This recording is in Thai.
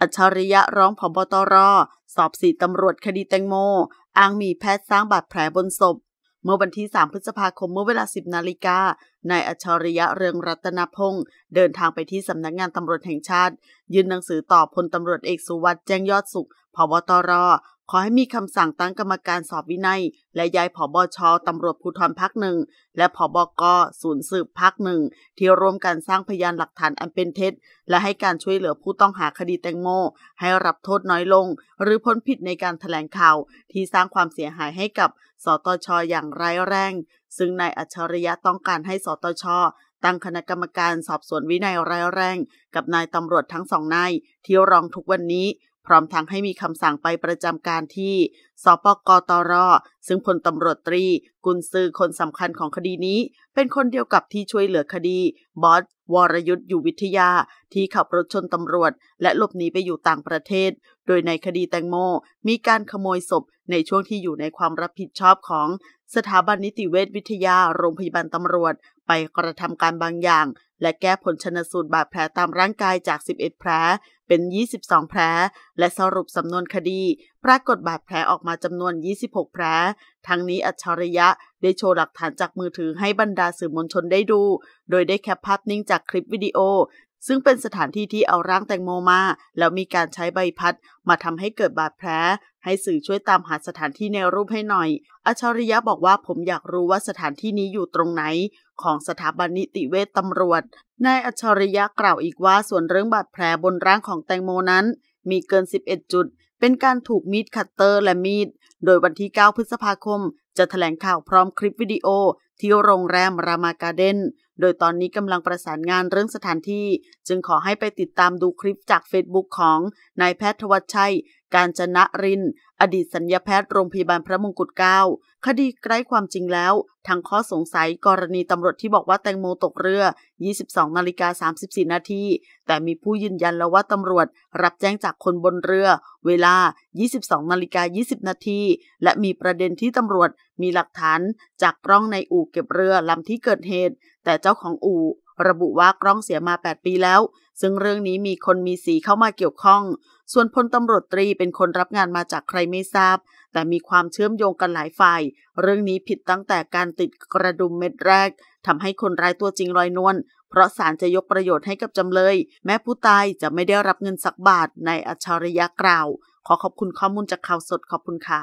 อัจฉริยะร้องผบตรสอบสีตำรวจคดีแตงโม อ้างมีแพทย์สร้างบาดแผลบนศพเมื่อวันที่ 3 พฤษภาคมเมื่อเวลา 10นาฬิกานายอัจฉริยะเรืองรัตนพงศ์เดินทางไปที่สำนักงานตำรวจแห่งชาติ ยื่นหนังสือต่อพลตำรวจเอกสุวัสด์แจ้งยอดสุขผบตร ขอให้มีคำสั่งตั้งกรรมการสอบวินัย และย้ายผบชตำรวจภูธรพักหนึ่ง และผบกศูนย์สืบพักหนึ่ง ที่ร่วมกันสร้างพยานหลักฐานอันเป็นเท็จ และให้การช่วยเหลือผู้ต้องหาคดีแตงโมให้รับโทษน้อยลง หรือพ้นผิดในการถแถลงข่าวที่สร้างความเสียหายให้กับ สตชออย่างร้ายแรงซึ่งนายอัจฉริยะต้องการให้สตชตั้งคณะกรรมการสอบสวนวินัยร้ายแรง กับนายตำรวจทั้งสองนายที่ร้องทุกวันนี้พร้อมทั้งให้มีคำสั่งไปประจำการที่สปกตร ซึ่งพลตำรวจตรี กุลซือคนสำคัญของคดีนี้ เป็นคนเดียวกับที่ช่วยเหลือคดี บอสวรยุทธ์อยู่วิทยา ที่ขับรถชนตำรวจ และหลบหนีไปอยู่ต่างประเทศ โดยในคดีแตงโม มีการขโมยศพในช่วงที่อยู่ในความรับผิดชอบของ สถาบันนิติเวชวิทยาโรงพยาบาลตำรวจ ไปกระทำการบางอย่าง และแก้ผลชนสูตรบาดแผลตามร่างกายจาก 11แผลเป็น 22แผลและสรุปสำนวนคดี ปรากฏบาดแผลออกมาจำนวน 26แผลทั้งนี้อัจฉริยะได้โชว์หลักฐานจากมือถือให้บรรดาสื่อมวลชนได้ดู โดยได้แคปภาพนิ่งจากคลิปวิดีโอซึ่งเป็นสถานที่ที่เอาร่างแตงโมมาแล้วมีการใช้ใบพัดมาทำให้เกิดบาดแผลให้สื่อช่วยตามหาสถานที่ในรูปให้หน่อย อัชริยะบอกว่าผมอยากรู้ว่าสถานที่นี้อยู่ตรงไหน ของสถาบันนิติเวชตำรวจ นายอัชริยะกล่าวอีกว่าส่วนเรื่องบาดแผลบนร่างของแตงโมนั้นมีเกิน 11 จุด เป็นการถูกมีดคัตเตอร์และมีด โดยวันที่9พฤษภาคม จะแถลงข่าวพร้อมคลิปวิดีโอที่โรงแรมรามากาเดนโดยตอนนี้กำลังประสานงานเรื่องสถานที่ จึงขอให้ไปติดตามดูคลิปจาก Facebook ของนายแพทย์ทวัชชัยการจนะริน อดีตสัญญาแพทย์ โรงพยาบาลพระมงกุฎเกล้า คดีใกล้ความจริงแล้ว ทั้งข้อสงสัยกรณีตำรวจที่บอกว่าแตงโมตกเรือ 22นาฬิกา34 นาทีแต่มีผู้ยืนยันแล้วว่าตำรวจรับแจ้งจากคนบนเรือ เวลา 22นาฬิกา20 นาทีและมีประเด็นที่ตำรวจมีหลักฐานจากกล้องในอู่เก็บเรือลำที่เกิดเหตุ แต่เจ้าของอู่ระบุว่ากล้องเสียมา 8 ปีแล้ว ซึ่งเรื่องนี้มีคนมีสีเข้ามาเกี่ยวข้องส่วนพลตำรวจตรีเป็นคนรับงานมาจากใครไม่ทราบ แต่มีความเชื่อมโยงกันหลายฝ่าย เรื่องนี้ผิดตั้งแต่การติดกระดุมเม็ดแรกทำให้คนร้ายตัวจริงลอยนวลเพราะศาลจะยกประโยชน์ให้กับจำเลย แม้ผู้ตายจะไม่ได้รับเงินสักบาทในอัจฉริยะกล่าว ขอขอบคุณข้อมูลจากข่าวสดขอบคุณค่ะ